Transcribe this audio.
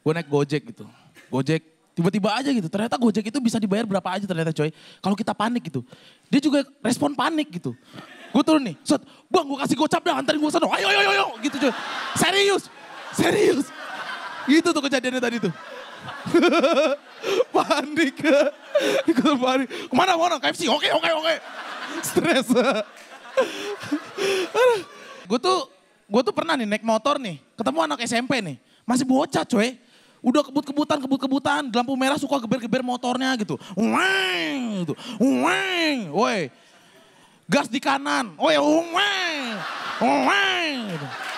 gue naik Gojek gitu. Gojek tiba-tiba aja gitu. Ternyata Gojek itu bisa dibayar berapa aja ternyata coy. Kalau kita panik gitu. Dia juga respon panik gitu. Gue turun nih, set, bang gue kasih gocap dah, antarin gue sana, ayo, ayo, ayo, gitu coy. Serius, serius. Gitu tuh kejadiannya tadi tuh. panik. ikut panik. Kemana, mana? KFC, oke, oke, oke. Stres. gue tuh, gue tuh pernah nih naik motor nih, ketemu anak SMP nih. Masih bocah coy Udah kebut-kebutan, kebut-kebutan. Lampu merah suka geber-geber motornya gitu. Weng, gitu. Weng, woi. Gas di kanan. Woi, weng. Weng. Gitu.